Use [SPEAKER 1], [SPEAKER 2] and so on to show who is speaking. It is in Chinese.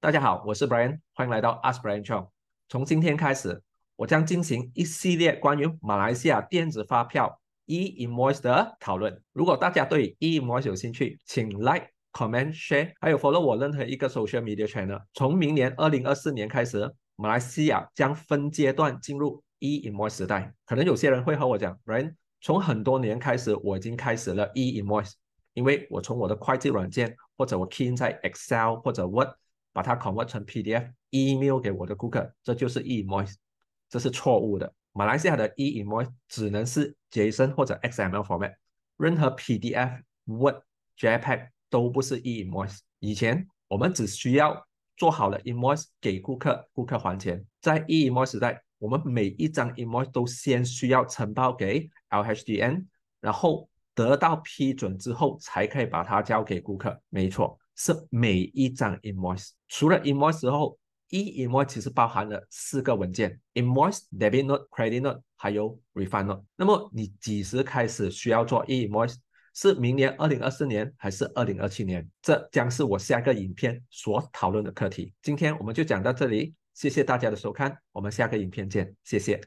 [SPEAKER 1] 大家好，我是 Brian，欢迎来到 Ask Brian Show。从今天开始，我将进行一系列关于马来西亚电子发票 e-invoice 的讨论。如果大家对 e-invoice 有兴趣，请 Like、Comment、Share，还有 Follow 我任何一个 Social Media Channel。从明年二零二四年开始，马来西亚将分阶段进入 e-invoice 时代。可能有些人会和我讲，Brian，从很多年开始我已经开始了 e-invoice，因为我从我的会计软件或者我 key 在 Excel 或者 Word。把它 convert 成 PDF email 给我的顾客，这就是 e invoice，这是错误的。马来西亚的 e invoice 只能是 JSON 或者 XML format，任何 PDF、Word、JPEG 都不是 e invoice。以前我们只需要做好了 invoice 给顾客，顾客还钱。在 e invoice 时代，我们每一张 invoice 都先需要承包给 LHDN，然后得到批准之后，才可以把它交给顾客。没错。是每一张 invoice，除了 invoice 后，e invoice 其实包含了四个文件：invoice、debit note、credit note，还有 refund note。那么你几时开始需要做 e invoice？是明年二零二四年，还是二零二七年？这将是我下个影片所讨论的课题。今天我们就讲到这里，谢谢大家的收看，我们下个影片见，谢谢。